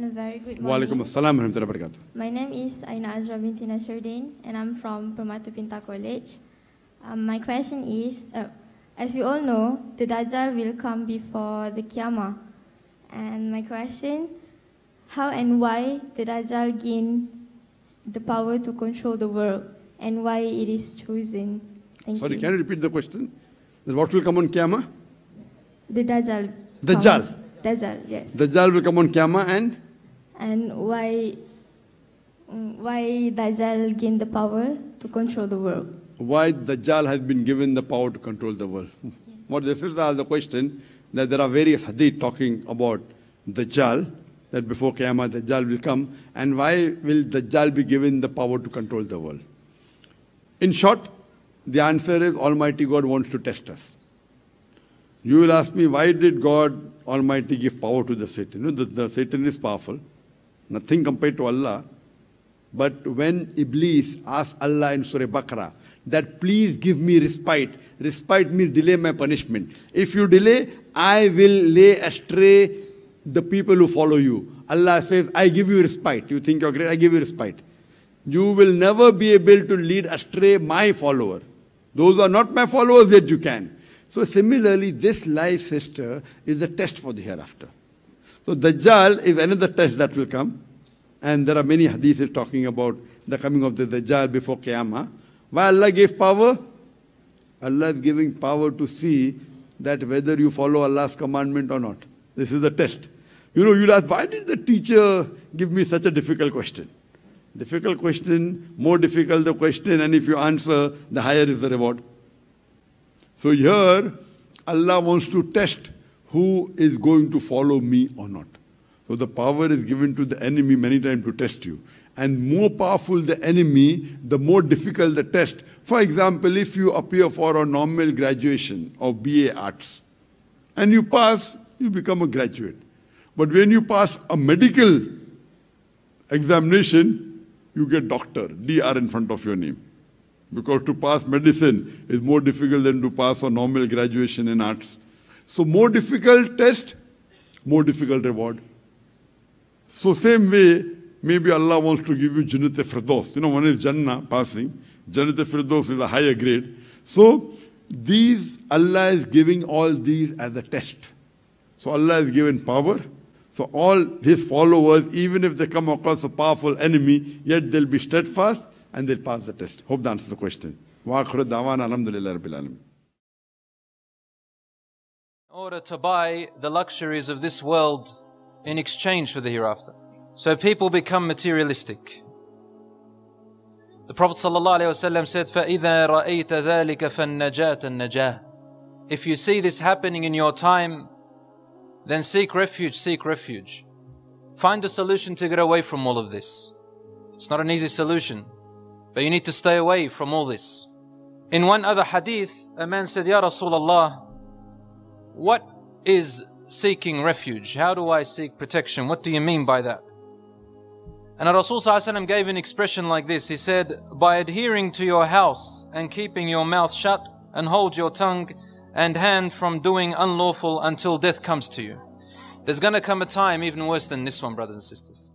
and a very good morning. assalam My name is Aina Azra binti Nasruddin and I'm from Permata Pinta College. Um, my question is, uh, as we all know, the Dajjal will come before the Qiyamah. And my question, how and why the Dajjal gain the power to control the world and why it is chosen? Thank Sorry, you. can you repeat the question? what will come on Qiyamah? The Dajjal. Dajjal. Dajjal, yes. Dajjal will come on Qiyamah and? and why why Dajjal gained the power to control the world. Why Dajjal has been given the power to control the world. Yes. What this is uh, the question that there are various hadith talking about Dajjal, that before Qiyamah Dajjal will come, and why will Dajjal be given the power to control the world? In short, the answer is Almighty God wants to test us. You will ask me, why did God Almighty give power to the Satan? You know, the, the Satan is powerful nothing compared to Allah. But when Iblis asked Allah in Surah Baqarah that please give me respite, respite means delay my punishment. If you delay, I will lay astray the people who follow you. Allah says, I give you respite. You think you're great, I give you respite. You will never be able to lead astray my follower. Those who are not my followers, yet you can. So similarly, this life, sister, is a test for the hereafter. So Dajjal is another test that will come. And there are many hadiths talking about the coming of the Dajjal before Qiyamah. Why Allah gave power? Allah is giving power to see that whether you follow Allah's commandment or not. This is the test. You know, you ask, why did the teacher give me such a difficult question? Difficult question, more difficult the question, and if you answer, the higher is the reward. So here, Allah wants to test who is going to follow me or not. So the power is given to the enemy many times to test you. And more powerful the enemy, the more difficult the test. For example, if you appear for a normal graduation of BA Arts and you pass, you become a graduate. But when you pass a medical examination, you get doctor, DR in front of your name. Because to pass medicine is more difficult than to pass a normal graduation in arts. So more difficult test, more difficult reward. So same way, maybe Allah wants to give you Jannat Firdaus. You know, one is Jannah, passing. Jannat Firdaus is a higher grade. So these, Allah is giving all these as a test. So Allah is given power. So all his followers, even if they come across a powerful enemy, yet they'll be steadfast and they'll pass the test. Hope that answers the question. وآخر دعوانا الحمد لله رب العالمين in order to buy the luxuries of this world in exchange for the hereafter. So people become materialistic. The Prophet ﷺ said, فَإِذَا رَأَيْتَ ذَلِكَ فَالنَّجَاةَ النَّجَاةَ If you see this happening in your time, then seek refuge, seek refuge. Find a solution to get away from all of this. It's not an easy solution, but you need to stay away from all this. In one other hadith, a man said, Ya Rasulullah, what is seeking refuge? How do I seek protection? What do you mean by that? And Rasulullah gave an expression like this. He said, By adhering to your house and keeping your mouth shut and hold your tongue and hand from doing unlawful until death comes to you. There's going to come a time even worse than this one, brothers and sisters.